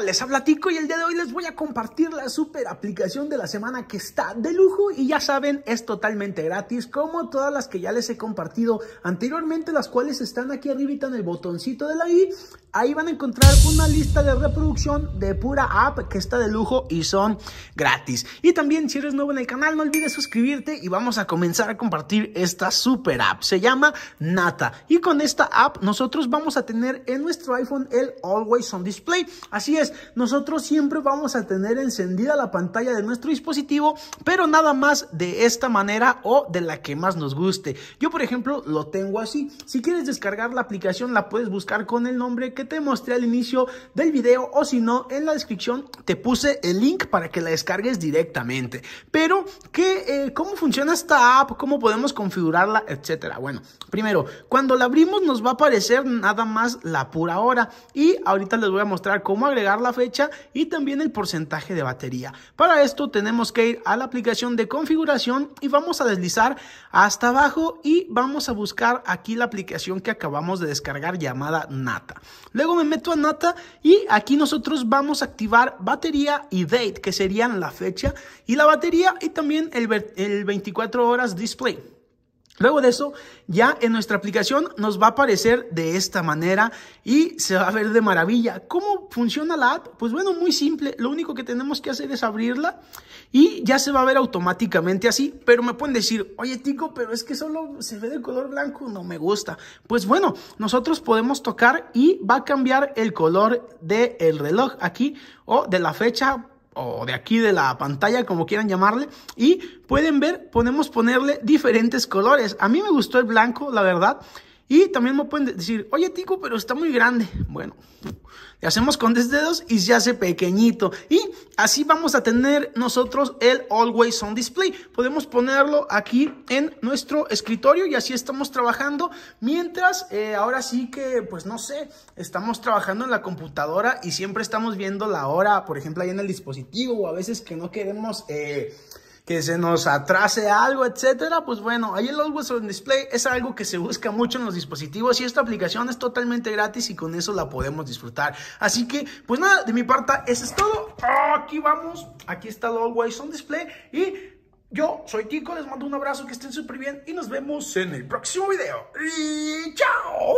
Les habla Tico y el día de hoy les voy a compartir la super aplicación de la semana que está de lujo y ya saben, es totalmente gratis como todas las que ya les he compartido anteriormente, las cuales están aquí arriba en el botoncito de la i. Ahí van a encontrar una lista de reproducción de pura app que está de lujo y son gratis. Y también si eres nuevo en el canal no olvides suscribirte y vamos a comenzar a compartir esta super app. Se llama Nata y con esta app nosotros vamos a tener en nuestro iPhone el Always On Display. Así es nosotros siempre vamos a tener encendida la pantalla de nuestro dispositivo, pero nada más de esta manera o de la que más nos guste. Yo, por ejemplo, lo tengo así. Si quieres descargar la aplicación, la puedes buscar con el nombre que te mostré al inicio del video o si no, en la descripción te puse el link para que la descargues directamente. Pero, ¿qué, eh, ¿cómo funciona esta app? ¿Cómo podemos configurarla? Etcétera. Bueno, primero, cuando la abrimos nos va a aparecer nada más la pura hora y ahorita les voy a mostrar cómo agregar la fecha y también el porcentaje de batería. Para esto tenemos que ir a la aplicación de configuración y vamos a deslizar hasta abajo y vamos a buscar aquí la aplicación que acabamos de descargar llamada Nata. Luego me meto a Nata y aquí nosotros vamos a activar batería y date que serían la fecha y la batería y también el, el 24 horas display. Luego de eso, ya en nuestra aplicación nos va a aparecer de esta manera y se va a ver de maravilla. ¿Cómo funciona la app? Pues bueno, muy simple. Lo único que tenemos que hacer es abrirla y ya se va a ver automáticamente así. Pero me pueden decir, oye Tico, pero es que solo se ve de color blanco, no me gusta. Pues bueno, nosotros podemos tocar y va a cambiar el color del reloj aquí o de la fecha o de aquí de la pantalla, como quieran llamarle. Y pueden ver, podemos ponerle diferentes colores. A mí me gustó el blanco, la verdad. Y también me pueden decir, oye Tico, pero está muy grande. Bueno, le hacemos con 10 dedos y se hace pequeñito. Y Así vamos a tener nosotros el Always On Display. Podemos ponerlo aquí en nuestro escritorio y así estamos trabajando. Mientras, eh, ahora sí que, pues no sé, estamos trabajando en la computadora y siempre estamos viendo la hora, por ejemplo, ahí en el dispositivo o a veces que no queremos... Eh, que se nos atrase algo, etcétera, pues bueno, ahí el Always On Display es algo que se busca mucho en los dispositivos y esta aplicación es totalmente gratis y con eso la podemos disfrutar. Así que, pues nada, de mi parte, eso es todo. Aquí vamos, aquí está el Always On Display y yo soy Tico, les mando un abrazo, que estén súper bien y nos vemos en el próximo video. chao.